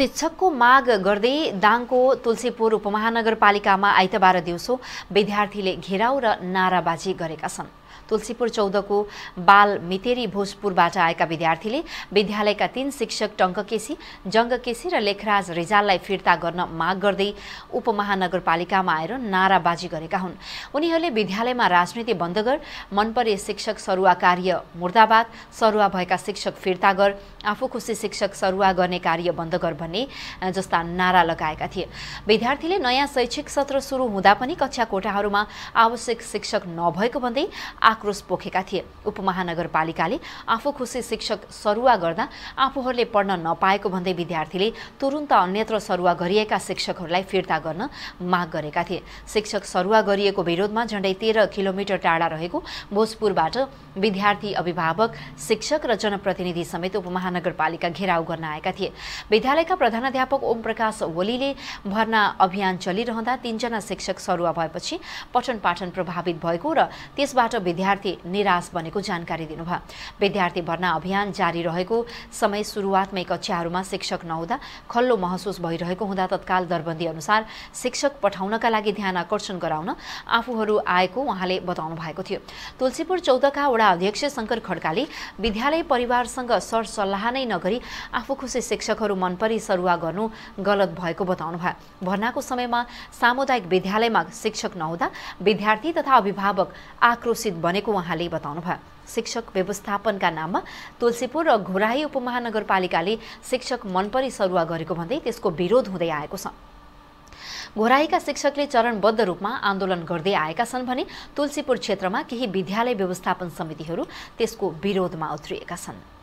शिक्षकको माग गर्दै दाङको तुलसीपुर उपमहानगरपालिकामा आइतबार दिउँसो विद्यार्थीले घेराउ र नाराबाजी गरेका छन् तुलसीपुर चौधको बाल मितेरी भोजपुरबाट आएका विद्यार्थीले विद्यालयका तीन शिक्षक टङ्क केसी जङ्ग केसी र लेखराज रिजाललाई फिर्ता गर्न माग गर्दै उपमहानगरपालिकामा आएर नाराबाजी गरेका हुन् उनीहरूले विद्यालयमा राजनीति बन्द गर मन परे शिक्षक सरुवा कार्य मुर्दाबाद सरुवा भएका शिक्षक फिर्ता गर आफू खुसी शिक्षक सरुवा गर्ने कार्य बन्द गर भन्ने जस्ता नारा लगाएका थिए विद्यार्थीले नयाँ शैक्षिक सत्र सुरु हुँदा पनि कक्षा कोठाहरूमा आवश्यक शिक्षक नभएको भन्दै आक्रोश पोखेका थिए उपमहानगरपालिकाले आफू खुसी शिक्षक सरुवा गर्दा आफूहरूले पढ्न नपाएको भन्दै विद्यार्थीले तुरुन्त अन्यत्र सरुवा गरिएका शिक्षकहरूलाई फिर्ता गर्न माग गरेका थिए शिक्षक सरुवा गरिएको विरोधमा झण्डै तेह्र किलोमिटर टाढा रहेको भोजपुरबाट विद्यार्थी अभिभावक शिक्षक र जनप्रतिनिधि समेत उपमहानगरपालिका घेराउ गर्न आएका थिए विद्यालयका प्रधानाध्यापक ओम प्रकाश ओलीले भर्ना अभियान चलिरहँदा तीनजना शिक्षक सरुवा भएपछि पठन पाठन प्रभावित भएको र त्यसबाट विद्यार्थी निराश बनेको जानकारी दिनुभयो विद्यार्थी भर्ना अभियान जारी रहेको समय सुरुवातमै कक्षाहरूमा शिक्षक नहुँदा खल्लो महसुस भइरहेको हुँदा तत्काल दरबन्दी अनुसार शिक्षक पठाउनका लागि ध्यान आकर्षण गराउन आफूहरू आएको उहाँले बताउनु भएको थियो तुलसीपुर चौधका वडा अध्यक्ष शङ्कर खड्काले विद्यालय परिवारसँग सरसल्लाह नै नगरी आफू खुसी शिक्षकहरू मनपरी सरुवा गर्नु गलत भएको बताउनु भयो भर्नाको समयमा सामुदायिक विद्यालयमा शिक्षक नहुँदा विद्यार्थी तथा अभिभावक आक्रोशित बनेको उहाँले बताउनुभयो शिक्षक व्यवस्थापनका नाममा तुलसीपुर र घोराही उपमहानगरपालिकाले शिक्षक मनपरी सरुवा गरेको भन्दै त्यसको विरोध हुँदै आएको छ घोराईका शिक्षकले चरणबद्ध रूपमा आन्दोलन गर्दै आएका छन् भने तुलसीपुर क्षेत्रमा केही विद्यालय व्यवस्थापन समितिहरू त्यसको विरोधमा उत्रिएका छन्